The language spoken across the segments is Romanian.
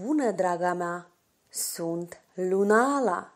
Bună, draga mea! Sunt Lunala!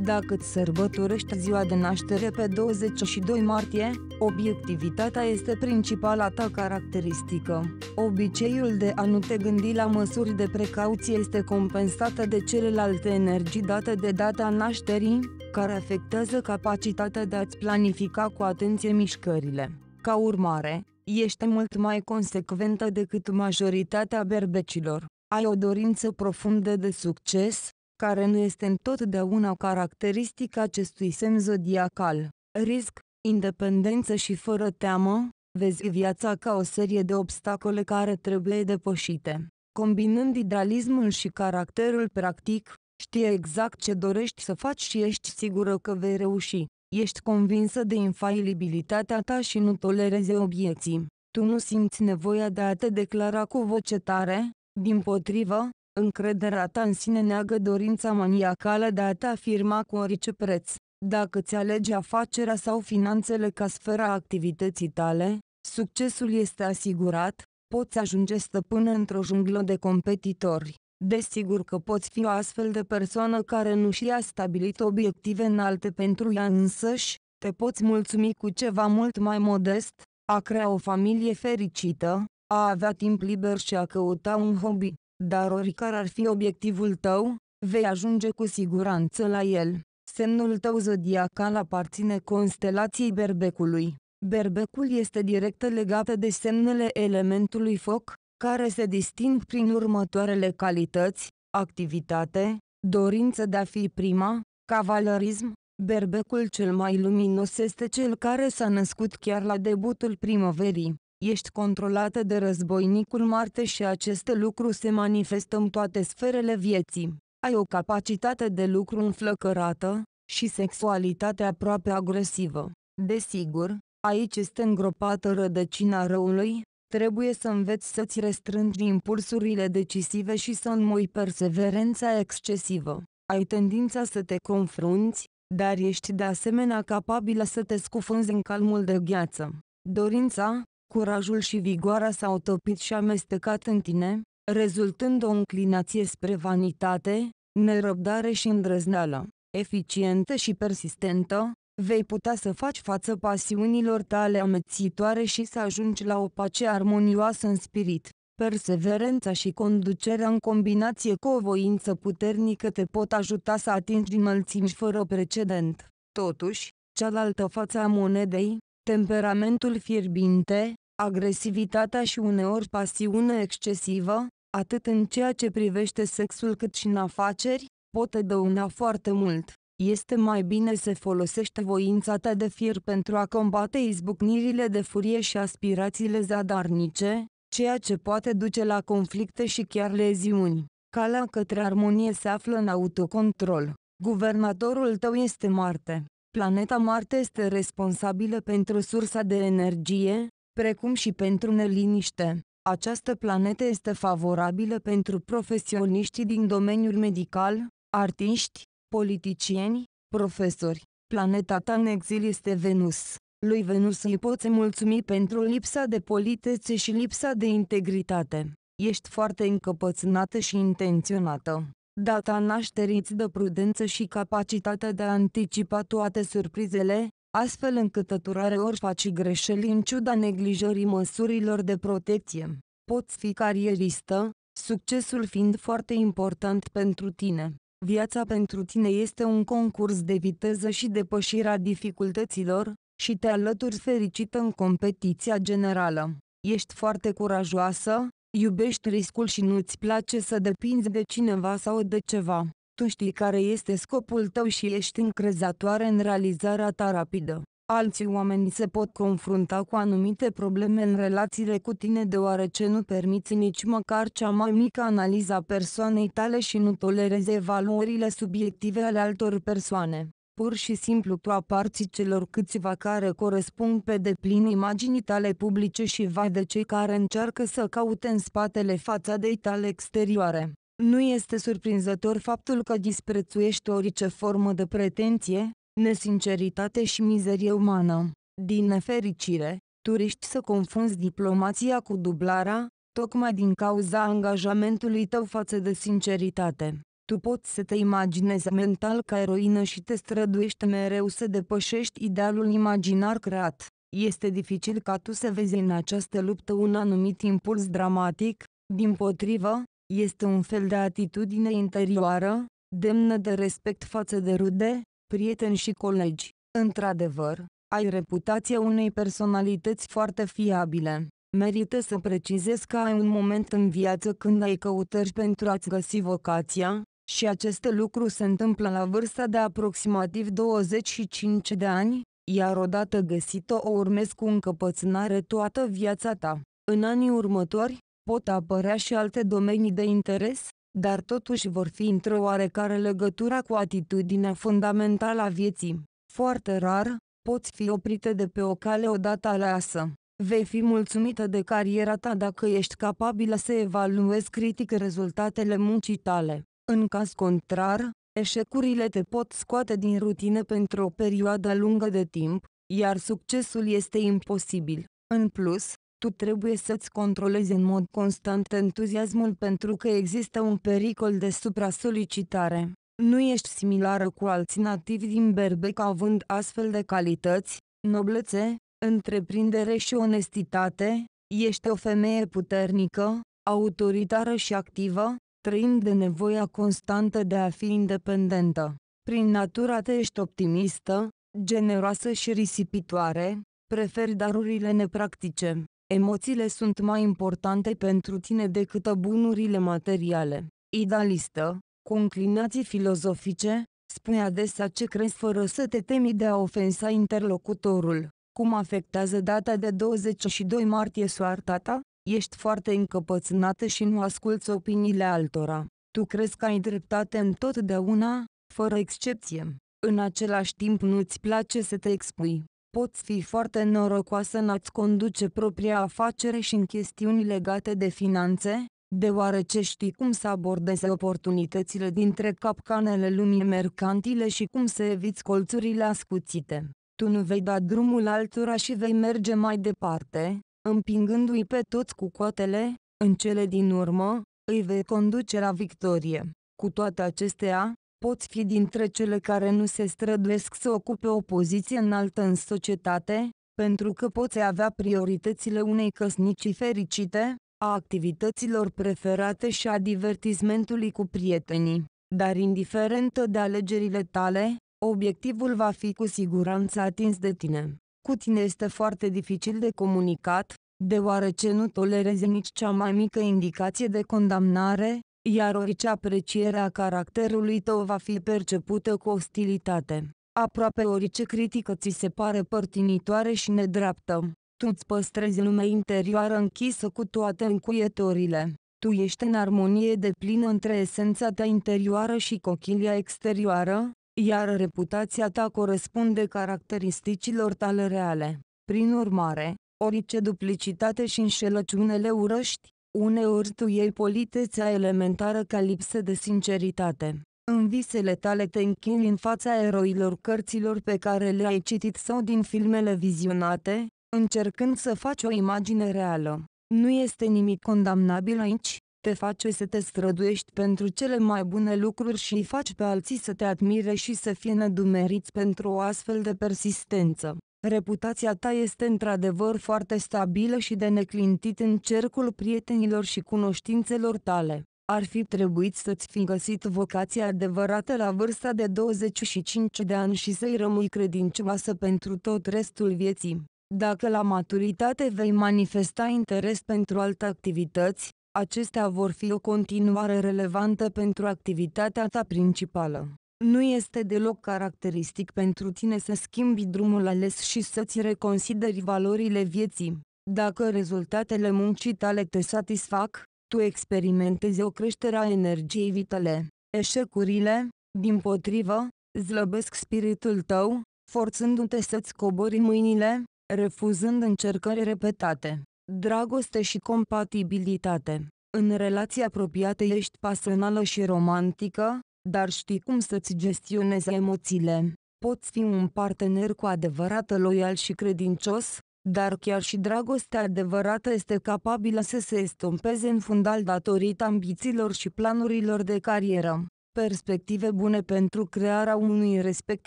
Dacă îți sărbătorești ziua de naștere pe 22 martie, obiectivitatea este principala ta caracteristică. Obiceiul de a nu te gândi la măsuri de precauție este compensată de celelalte energii date de data nașterii, care afectează capacitatea de a-ți planifica cu atenție mișcările. Ca urmare, Ești mult mai consecventă decât majoritatea berbecilor. Ai o dorință profundă de succes, care nu este întotdeauna caracteristică acestui semn zodiacal. Risc, independență și fără teamă, vezi viața ca o serie de obstacole care trebuie depășite. Combinând idealismul și caracterul practic, știi exact ce dorești să faci și ești sigură că vei reuși. Ești convinsă de infailibilitatea ta și nu tolerezi obieții. Tu nu simți nevoia de a te declara cu voce tare, din potrivă, încrederea ta în sine neagă dorința maniacală de a te afirma cu orice preț. Dacă ți alegi afacerea sau finanțele ca sfera activității tale, succesul este asigurat, poți ajunge stăpână într-o junglă de competitori. Desigur că poți fi o astfel de persoană care nu și-a stabilit obiective înalte pentru ea însăși, te poți mulțumi cu ceva mult mai modest, a crea o familie fericită, a avea timp liber și a căuta un hobby, dar oricare ar fi obiectivul tău, vei ajunge cu siguranță la el. Semnul tău zodiacal aparține constelației berbecului. Berbecul este direct legat de semnele elementului foc, care se disting prin următoarele calități, activitate, dorință de a fi prima, cavalerism, berbecul cel mai luminos este cel care s-a născut chiar la debutul primăverii. Ești controlată de războinicul Marte și acest lucru se manifestă în toate sferele vieții. Ai o capacitate de lucru înflăcărată și sexualitate aproape agresivă. Desigur, aici este îngropată rădăcina răului, Trebuie să înveți să-ți restrângi impulsurile decisive și să înmoi perseverența excesivă. Ai tendința să te confrunți, dar ești de asemenea capabilă să te scufunzi în calmul de gheață. Dorința, curajul și vigoarea s-au topit și amestecat în tine, rezultând o înclinație spre vanitate, nerăbdare și îndrăzneală. Eficientă și persistentă, vei putea să faci față pasiunilor tale amețitoare și să ajungi la o pace armonioasă în spirit. Perseverența și conducerea în combinație cu o voință puternică te pot ajuta să atingi înălțimi fără precedent. Totuși, cealaltă față a monedei, temperamentul fierbinte, agresivitatea și uneori pasiune excesivă, atât în ceea ce privește sexul cât și în afaceri, pot dăuna foarte mult. Este mai bine să folosești voința ta de fier pentru a combate izbucnirile de furie și aspirațiile zadarnice, ceea ce poate duce la conflicte și chiar leziuni. Calea către armonie se află în autocontrol. Guvernatorul tău este Marte. Planeta Marte este responsabilă pentru sursa de energie, precum și pentru neliniște. Această planetă este favorabilă pentru profesioniștii din domeniul medical, artiști, politicieni, profesori. Planeta ta în exil este Venus. Lui Venus îi poți mulțumi pentru lipsa de politețe și lipsa de integritate. Ești foarte încăpățânată și intenționată. Data nașterii îți dă prudență și capacitatea de a anticipa toate surprizele, astfel încât tăturare ori faci greșeli în ciuda neglijării măsurilor de protecție. Poți fi carieristă, succesul fiind foarte important pentru tine. Viața pentru tine este un concurs de viteză și depășirea dificultăților, și te alături fericită în competiția generală. Ești foarte curajoasă, iubești riscul și nu-ți place să depinzi de cineva sau de ceva. Tu știi care este scopul tău și ești încrezătoare în realizarea ta rapidă. Alții oameni se pot confrunta cu anumite probleme în relațiile cu tine deoarece nu permiți nici măcar cea mai mică analiză a persoanei tale și nu tolerezi evaluările subiective ale altor persoane. Pur și simplu tu aparții celor câțiva care corespund pe deplin imaginii tale publice și vai de cei care încearcă să caute în spatele fața de tale exterioare. Nu este surprinzător faptul că disprețuiești orice formă de pretenție, nesinceritate și mizerie umană. Din nefericire, turiști să confunzi diplomația cu dublarea, tocmai din cauza angajamentului tău față de sinceritate. Tu poți să te imaginezi mental ca eroină și te străduiești mereu să depășești idealul imaginar creat. Este dificil ca tu să vezi în această luptă un anumit impuls dramatic, din potrivă, este un fel de atitudine interioară, demnă de respect față de rude, prieteni și colegi. Într-adevăr, ai reputația unei personalități foarte fiabile. Merită să precizez că ai un moment în viață când ai căutări pentru a-ți găsi vocația, și acest lucru se întâmplă la vârsta de aproximativ 25 de ani, iar odată găsit-o o urmez cu încăpățânare toată viața ta. În anii următori, pot apărea și alte domenii de interes, dar totuși vor fi într-o oarecare legătură cu atitudinea fundamentală a vieții. Foarte rar, poți fi oprită de pe o cale odată aleasă. Vei fi mulțumită de cariera ta dacă ești capabilă să evaluezi critic rezultatele muncii tale. În caz contrar, eșecurile te pot scoate din rutină pentru o perioadă lungă de timp, iar succesul este imposibil. În plus, tu trebuie să-ți controlezi în mod constant entuziasmul pentru că există un pericol de supra-solicitare. Nu ești similară cu alții nativi din Berbec având astfel de calități, noblețe, întreprindere și onestitate, ești o femeie puternică, autoritară și activă, trăind de nevoia constantă de a fi independentă. Prin natura te ești optimistă, generoasă și risipitoare, preferi darurile nepractice. Emoțiile sunt mai importante pentru tine decât bunurile materiale. Idealistă, cu înclinații filozofice, spune adesea ce crezi fără să te temi de a ofensa interlocutorul. Cum afectează data de 22 martie soarta ta? Ești foarte încăpățânată și nu asculți opiniile altora. Tu crezi că ai dreptate întotdeauna, fără excepție. În același timp nu-ți place să te expui. Poți fi foarte norocoasă în a-ți conduce propria afacere și în chestiuni legate de finanțe, deoarece știi cum să abordezi oportunitățile dintre capcanele lumii mercantile și cum să eviți colțurile ascuțite. Tu nu vei da drumul altora și vei merge mai departe, împingându-i pe toți cu coatele, în cele din urmă, îi vei conduce la victorie. Cu toate acestea, poți fi dintre cele care nu se străduiesc să ocupe o poziție înaltă în societate, pentru că poți avea prioritățile unei căsnicii fericite, a activităților preferate și a divertismentului cu prietenii. Dar indiferent de alegerile tale, obiectivul va fi cu siguranță atins de tine. Cu tine este foarte dificil de comunicat, deoarece nu tolerezi nici cea mai mică indicație de condamnare, iar orice apreciere a caracterului tău va fi percepută cu ostilitate. Aproape orice critică ți se pare părtinitoare și nedreaptă. Tu îți păstrezi lumea interioară închisă cu toate încuietorile. Tu ești în armonie de plină între esența ta interioară și cochilia exterioară, iar reputația ta corespunde caracteristicilor tale reale. Prin urmare, orice duplicitate și înșelăciune le urăști, Uneori tu iei politețea elementară ca lipsă de sinceritate. În visele tale te închini în fața eroilor cărților pe care le-ai citit sau din filmele vizionate, încercând să faci o imagine reală. Nu este nimic condamnabil aici, te face să te străduiești pentru cele mai bune lucruri și îi faci pe alții să te admire și să fie nedumeriți pentru o astfel de persistență. Reputația ta este într-adevăr foarte stabilă și de neclintit în cercul prietenilor și cunoștințelor tale. Ar fi trebuit să-ți fi găsit vocația adevărată la vârsta de 25 de ani și să-i rămâi credincioasă pentru tot restul vieții. Dacă la maturitate vei manifesta interes pentru alte activități, acestea vor fi o continuare relevantă pentru activitatea ta principală. Nu este deloc caracteristic pentru tine să schimbi drumul ales și să-ți reconsideri valorile vieții. Dacă rezultatele muncii tale te satisfac, tu experimentezi o creștere a energiei vitale. Eșecurile, din potrivă, zlăbesc spiritul tău, forțându-te să-ți cobori mâinile, refuzând încercări repetate. Dragoste și compatibilitate În relații apropiate ești pasională și romantică, dar știi cum să-ți gestionezi emoțiile. Poți fi un partener cu adevărat loial și credincios, dar chiar și dragostea adevărată este capabilă să se estompeze în fundal datorită ambițiilor și planurilor de carieră. Perspective bune pentru crearea unui respect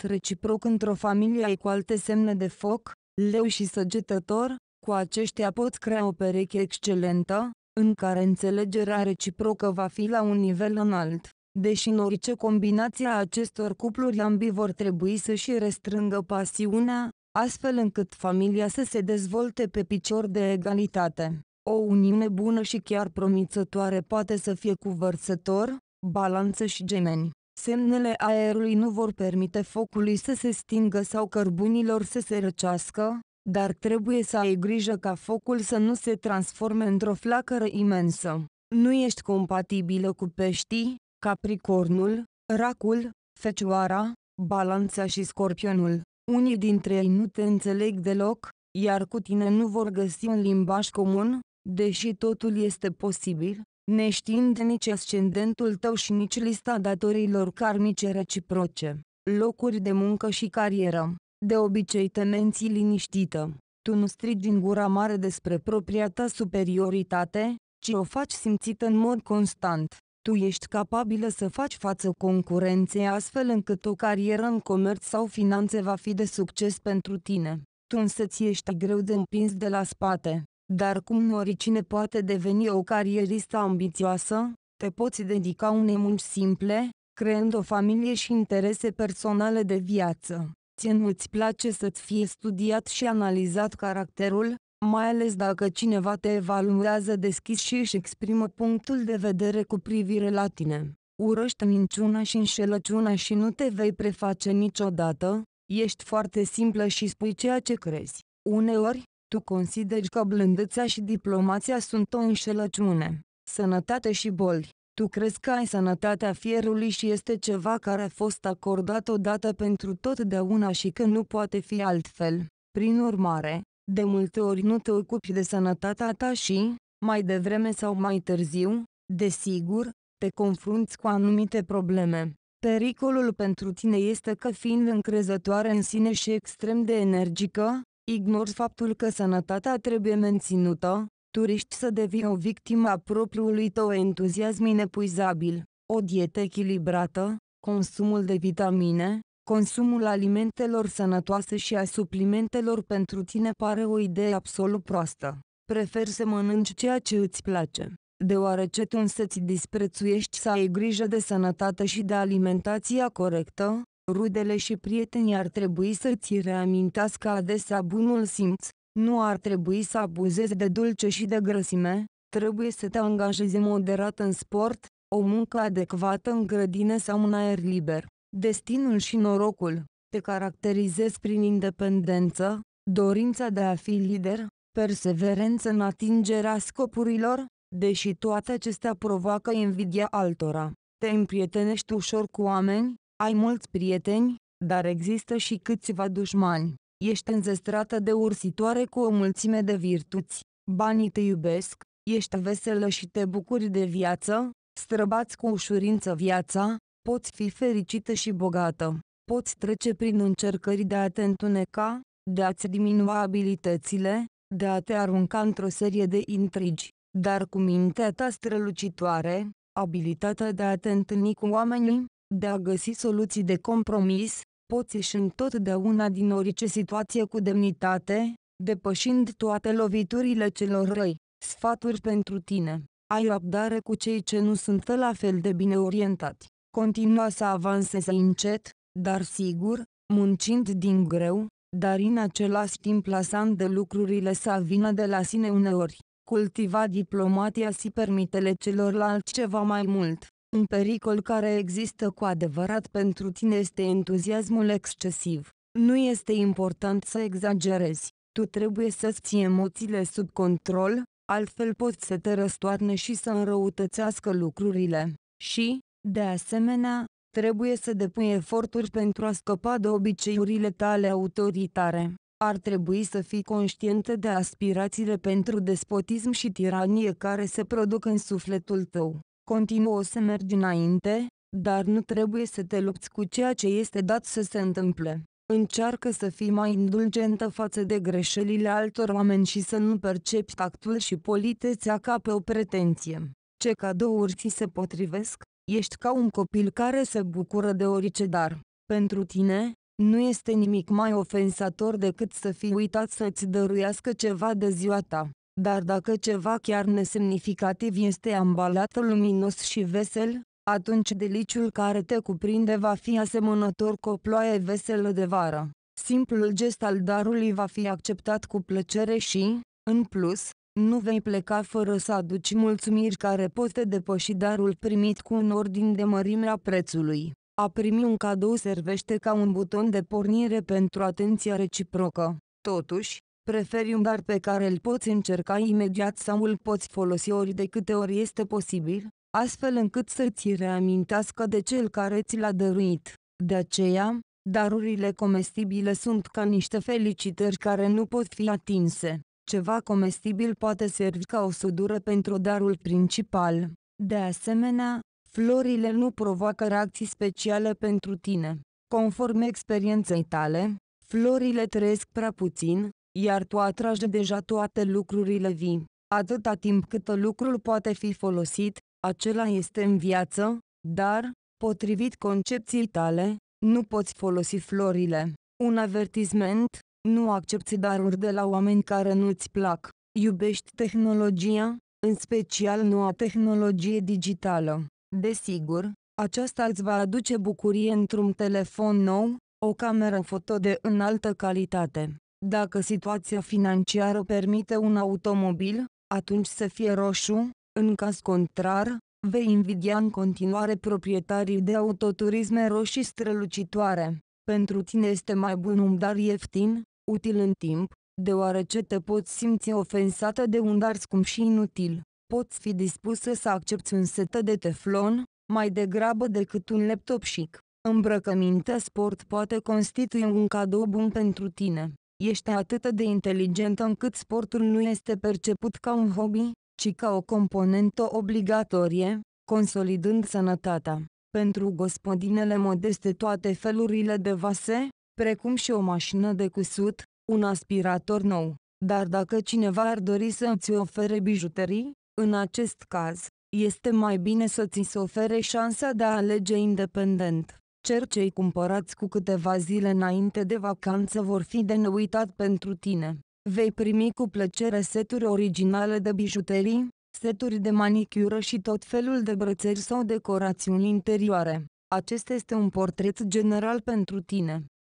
reciproc într-o familie cu alte semne de foc, leu și săgetător, cu aceștia poți crea o pereche excelentă, în care înțelegerea reciprocă va fi la un nivel înalt. Deși n-orice combinație a acestor cupluri ambii vor trebui să-și restrângă pasiunea, astfel încât familia să se dezvolte pe picior de egalitate. O uniune bună și chiar promițătoare poate să fie cu vărsător, balanță și gemeni. Semnele aerului nu vor permite focului să se stingă sau cărbunilor să se răcească, dar trebuie să ai grijă ca focul să nu se transforme într-o flacără imensă. Nu ești compatibilă cu peștii, Capricornul, Racul, Fecioara, Balanța și Scorpionul. Unii dintre ei nu te înțeleg deloc, iar cu tine nu vor găsi un limbaj comun, deși totul este posibil, neștiind nici ascendentul tău și nici lista datorilor karmice reciproce, locuri de muncă și carieră. De obicei te menții liniștită. Tu nu strigi în gura mare despre propria ta superioritate, ci o faci simțită în mod constant tu ești capabilă să faci față concurenței astfel încât o carieră în comerț sau finanțe va fi de succes pentru tine. Tu însă ți ești greu de împins de la spate. Dar cum oricine poate deveni o carieristă ambițioasă, te poți dedica unei munci simple, creând o familie și interese personale de viață. Ție nu-ți place să-ți fie studiat și analizat caracterul, mai ales dacă cineva te evaluează deschis și își exprimă punctul de vedere cu privire la tine. Urăști minciuna și înșelăciuna și nu te vei preface niciodată, ești foarte simplă și spui ceea ce crezi. Uneori, tu consideri că blândețea și diplomația sunt o înșelăciune. Sănătate și boli. Tu crezi că ai sănătatea fierului și este ceva care a fost acordat odată pentru totdeauna și că nu poate fi altfel. Prin urmare, de multe ori nu te ocupi de sănătatea ta și, mai devreme sau mai târziu, desigur, te confrunți cu anumite probleme. Pericolul pentru tine este că fiind încrezătoare în sine și extrem de energică, ignori faptul că sănătatea trebuie menținută, turiști să devii o victimă a propriului tău entuziasm inepuizabil. O dietă echilibrată, consumul de vitamine, Consumul alimentelor sănătoase și a suplimentelor pentru tine pare o idee absolut proastă. Prefer să mănânci ceea ce îți place. Deoarece tu însă ți disprețuiești să ai grijă de sănătate și de alimentația corectă, rudele și prietenii ar trebui să-ți reamintească adesea bunul simț, nu ar trebui să abuzezi de dulce și de grăsime, trebuie să te angajezi moderat în sport, o muncă adecvată în grădină sau în aer liber. Destinul și norocul te caracterizez prin independență, dorința de a fi lider, perseverență în atingerea scopurilor, deși toate acestea provoacă invidia altora. Te împrietenești ușor cu oameni, ai mulți prieteni, dar există și câțiva dușmani. Ești înzestrată de ursitoare cu o mulțime de virtuți. Banii te iubesc, ești veselă și te bucuri de viață, străbați cu ușurință viața, Poți fi fericită și bogată. Poți trece prin încercări de a te întuneca, de a-ți diminua abilitățile, de a te arunca într-o serie de intrigi, dar cu mintea ta strălucitoare, abilitatea de a te întâlni cu oamenii, de a găsi soluții de compromis, poți ieși întotdeauna din orice situație cu demnitate, depășind toate loviturile celor răi. Sfaturi pentru tine. Ai răbdare cu cei ce nu sunt la fel de bine orientați. Continua să avanseze încet, dar sigur, muncind din greu, dar în același timp lăsând de lucrurile să vină de la sine uneori. Cultiva diplomatia și permitele celorlalți ceva mai mult. Un pericol care există cu adevărat pentru tine este entuziasmul excesiv. Nu este important să exagerezi. Tu trebuie să-ți ții emoțiile sub control, altfel poți să te răstoarne și să înrăutățească lucrurile. Și, de asemenea, trebuie să depui eforturi pentru a scăpa de obiceiurile tale autoritare. Ar trebui să fii conștientă de aspirațiile pentru despotism și tiranie care se produc în sufletul tău. Continuă să mergi înainte, dar nu trebuie să te lupți cu ceea ce este dat să se întâmple. Încearcă să fii mai indulgentă față de greșelile altor oameni și să nu percepi tactul și politețea ca pe o pretenție. Ce cadouri ți se potrivesc? Ești ca un copil care se bucură de orice dar. Pentru tine, nu este nimic mai ofensator decât să fii uitat să-ți dăruiască ceva de ziua ta. Dar dacă ceva chiar nesemnificativ este ambalat luminos și vesel, atunci deliciul care te cuprinde va fi asemănător cu o ploaie veselă de vară. Simplul gest al darului va fi acceptat cu plăcere și, în plus, nu vei pleca fără să aduci mulțumiri care pot depăși darul primit cu un ordin de mărimea prețului. A primi un cadou servește ca un buton de pornire pentru atenția reciprocă. Totuși, preferi un dar pe care îl poți încerca imediat sau îl poți folosi ori de câte ori este posibil, astfel încât să-ți reamintească de cel care ți l-a dăruit. De aceea, darurile comestibile sunt ca niște felicitări care nu pot fi atinse. Ceva comestibil poate servi ca o sudură pentru darul principal. De asemenea, florile nu provoacă reacții speciale pentru tine. Conform experienței tale, florile trăiesc prea puțin, iar tu atragi deja toate lucrurile vii. Atâta timp cât lucrul poate fi folosit, acela este în viață, dar, potrivit concepției tale, nu poți folosi florile. Un avertisment, nu accepti daruri de la oameni care nu-ți plac. Iubești tehnologia, în special noua tehnologie digitală. Desigur, aceasta îți va aduce bucurie într-un telefon nou, o cameră foto de înaltă calitate. Dacă situația financiară permite un automobil, atunci să fie roșu, în caz contrar, vei invidia în continuare proprietarii de autoturisme roșii strălucitoare. Pentru tine este mai bun un dar ieftin, util în timp, deoarece te poți simți ofensată de un dar scump și inutil. Poți fi dispusă să accepti un set de teflon, mai degrabă decât un laptop chic. Îmbrăcămintea sport poate constitui un cadou bun pentru tine. Ești atât de inteligentă încât sportul nu este perceput ca un hobby, ci ca o componentă obligatorie, consolidând sănătatea. Pentru gospodinele modeste toate felurile de vase, precum și o mașină de cusut, un aspirator nou. Dar dacă cineva ar dori să îți ofere bijuterii, în acest caz, este mai bine să ți se ofere șansa de a alege independent. Cer cei cumpărați cu câteva zile înainte de vacanță vor fi de neuitat pentru tine. Vei primi cu plăcere seturi originale de bijuterii, seturi de manicură și tot felul de brățări sau decorațiuni interioare. Acesta este un portret general pentru tine